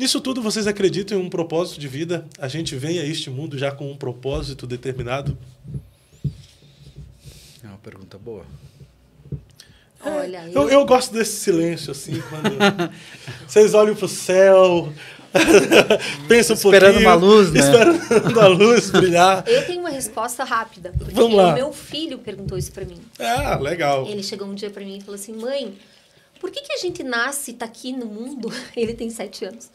Nisso tudo, vocês acreditam em um propósito de vida? A gente vem a este mundo já com um propósito determinado? É uma pergunta boa. É, Olha, eu, eu... eu gosto desse silêncio, assim, quando vocês olham para o céu, pensam por esperando Esperando uma luz, né? Esperando a luz brilhar. Eu tenho uma resposta rápida. Porque Vamos lá. meu filho perguntou isso para mim. Ah, legal. Ele chegou um dia para mim e falou assim, mãe, por que, que a gente nasce e tá aqui no mundo? Ele tem sete anos.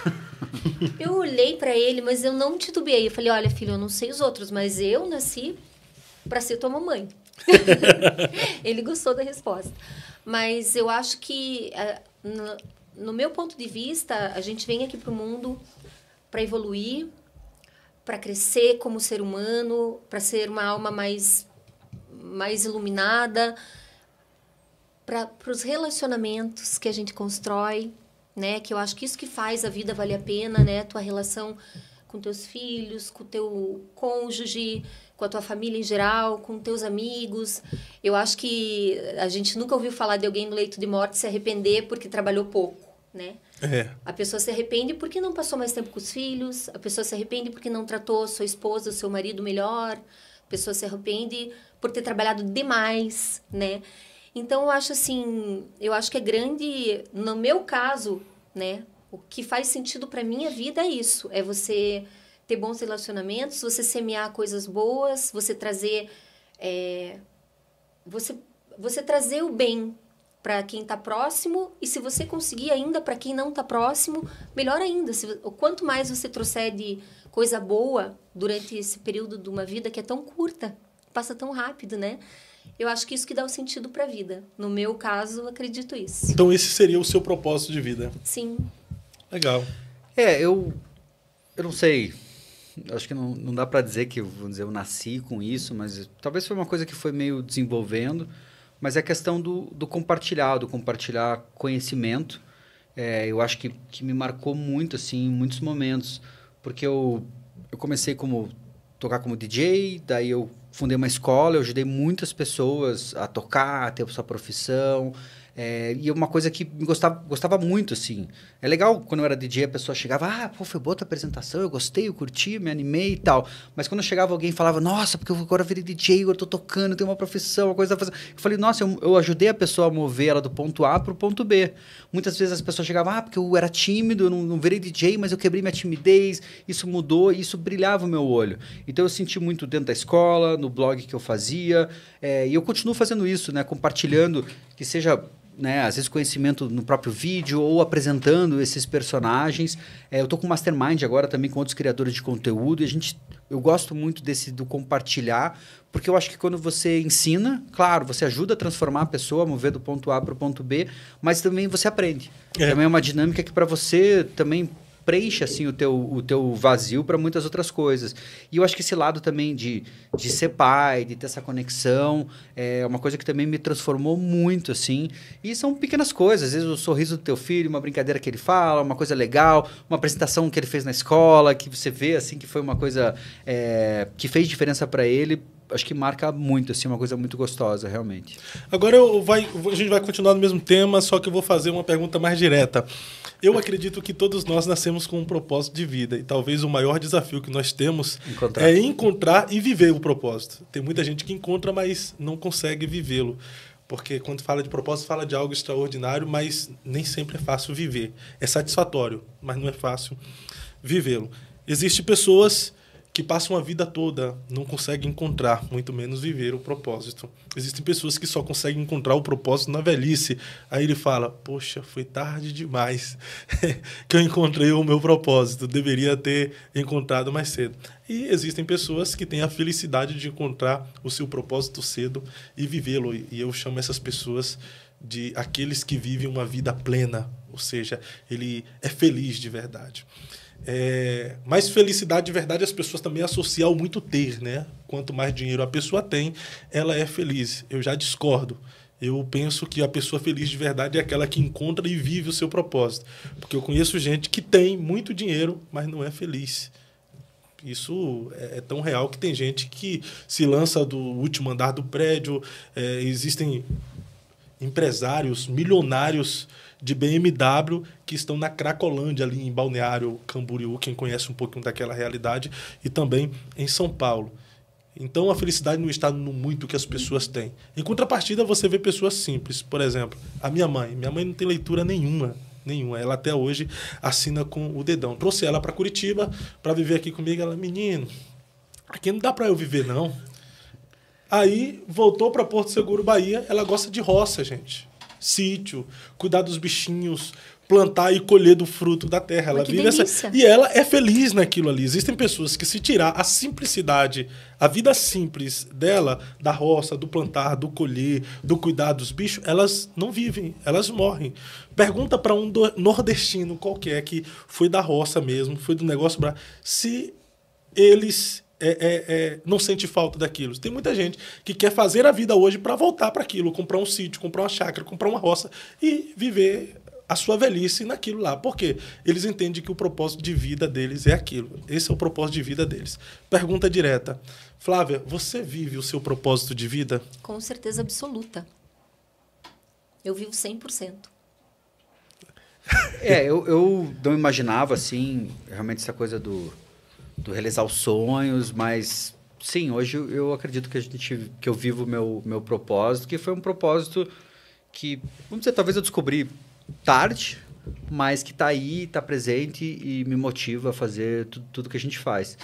eu olhei para ele, mas eu não titubeei. Eu falei: Olha, filho, eu não sei os outros, mas eu nasci para ser tua mamãe. ele gostou da resposta. Mas eu acho que, eh, no meu ponto de vista, a gente vem aqui para o mundo para evoluir, para crescer como ser humano, para ser uma alma mais, mais iluminada, para os relacionamentos que a gente constrói, né? Que eu acho que isso que faz a vida valer a pena, né? Tua relação com teus filhos, com teu cônjuge, com a tua família em geral, com teus amigos. Eu acho que a gente nunca ouviu falar de alguém no leito de morte se arrepender porque trabalhou pouco, né? É. A pessoa se arrepende porque não passou mais tempo com os filhos, a pessoa se arrepende porque não tratou sua esposa, seu marido melhor, a pessoa se arrepende por ter trabalhado demais, né? Então eu acho assim, eu acho que é grande, no meu caso, né? O que faz sentido para minha vida é isso, é você ter bons relacionamentos, você semear coisas boas, você trazer é, você você trazer o bem para quem está próximo e se você conseguir ainda para quem não está próximo, melhor ainda. Se, quanto mais você trouxer de coisa boa durante esse período de uma vida que é tão curta, passa tão rápido, né? Eu acho que isso que dá o sentido para a vida. No meu caso, acredito isso. Então esse seria o seu propósito de vida? Sim. Legal. É, eu eu não sei. Acho que não, não dá para dizer que vamos dizer, eu nasci com isso, mas talvez foi uma coisa que foi meio desenvolvendo. Mas é a questão do, do compartilhar, do compartilhar conhecimento. É, eu acho que, que me marcou muito, assim, em muitos momentos. Porque eu, eu comecei como tocar como DJ, daí eu fundei uma escola, eu ajudei muitas pessoas a tocar, a ter sua profissão. É, e uma coisa que gostava, gostava muito, assim. É legal quando eu era DJ, a pessoa chegava, ah, pô, foi boa a apresentação, eu gostei, eu curti, me animei e tal. Mas quando chegava alguém e falava, nossa, porque eu agora virei DJ, agora tô tocando, tenho uma profissão, uma coisa a fazer. Eu falei, nossa, eu, eu ajudei a pessoa a mover ela do ponto A pro ponto B. Muitas vezes as pessoas chegavam, ah, porque eu era tímido, eu não, não virei DJ, mas eu quebrei minha timidez, isso mudou, e isso brilhava o meu olho. Então eu senti muito dentro da escola, no blog que eu fazia, é, e eu continuo fazendo isso, né? Compartilhando, que seja né, às vezes conhecimento no próprio vídeo ou apresentando esses personagens. É, eu tô com mastermind agora também com outros criadores de conteúdo e a gente eu gosto muito desse do compartilhar, porque eu acho que quando você ensina, claro, você ajuda a transformar a pessoa, mover do ponto A para o ponto B, mas também você aprende. É. Também é uma dinâmica que para você também preenche assim o teu, o teu vazio para muitas outras coisas. E eu acho que esse lado também de, de ser pai, de ter essa conexão, é uma coisa que também me transformou muito assim. E são pequenas coisas, às vezes o sorriso do teu filho, uma brincadeira que ele fala, uma coisa legal, uma apresentação que ele fez na escola, que você vê assim que foi uma coisa é, que fez diferença para ele acho que marca muito, assim, uma coisa muito gostosa, realmente. Agora eu vai, a gente vai continuar no mesmo tema, só que eu vou fazer uma pergunta mais direta. Eu acredito que todos nós nascemos com um propósito de vida e talvez o maior desafio que nós temos encontrar. é encontrar e viver o propósito. Tem muita gente que encontra, mas não consegue vivê-lo. Porque quando fala de propósito, fala de algo extraordinário, mas nem sempre é fácil viver. É satisfatório, mas não é fácil vivê-lo. Existem pessoas que passam a vida toda não conseguem encontrar, muito menos viver o propósito. Existem pessoas que só conseguem encontrar o propósito na velhice. Aí ele fala: Poxa, foi tarde demais que eu encontrei o meu propósito, deveria ter encontrado mais cedo. E existem pessoas que têm a felicidade de encontrar o seu propósito cedo e vivê-lo. E eu chamo essas pessoas de aqueles que vivem uma vida plena, ou seja, ele é feliz de verdade. É, mas felicidade de verdade as pessoas também associam ao muito ter, né? Quanto mais dinheiro a pessoa tem, ela é feliz. Eu já discordo. Eu penso que a pessoa feliz de verdade é aquela que encontra e vive o seu propósito. Porque eu conheço gente que tem muito dinheiro, mas não é feliz. Isso é, é tão real que tem gente que se lança do último andar do prédio. É, existem empresários milionários de BMW que estão na Cracolândia, ali em Balneário Camboriú, quem conhece um pouquinho daquela realidade, e também em São Paulo. Então a felicidade não está no muito que as pessoas têm. Em contrapartida, você vê pessoas simples. Por exemplo, a minha mãe. Minha mãe não tem leitura nenhuma. Nenhuma. Ela até hoje assina com o dedão. Trouxe ela para Curitiba para viver aqui comigo. Ela, menino, aqui não dá para eu viver, não. Aí voltou para Porto Seguro, Bahia. Ela gosta de roça, gente. Sítio, cuidar dos bichinhos, plantar e colher do fruto da terra. Ela vive essa... E ela é feliz naquilo ali. Existem pessoas que, se tirar a simplicidade, a vida simples dela, da roça, do plantar, do colher, do cuidar dos bichos, elas não vivem, elas morrem. Pergunta para um nordestino qualquer que foi da roça mesmo, foi do negócio. Pra... Se eles é, é, é, não sente falta daquilo. Tem muita gente que quer fazer a vida hoje para voltar para aquilo, comprar um sítio, comprar uma chácara, comprar uma roça e viver a sua velhice naquilo lá. porque Eles entendem que o propósito de vida deles é aquilo. Esse é o propósito de vida deles. Pergunta direta. Flávia, você vive o seu propósito de vida? Com certeza absoluta. Eu vivo 100%. é, eu, eu não imaginava, assim, realmente essa coisa do do realizar os sonhos, mas sim, hoje eu acredito que a gente que eu vivo meu meu propósito, que foi um propósito que, vamos dizer, talvez eu descobri tarde, mas que está aí, está presente e me motiva a fazer tudo, tudo que a gente faz.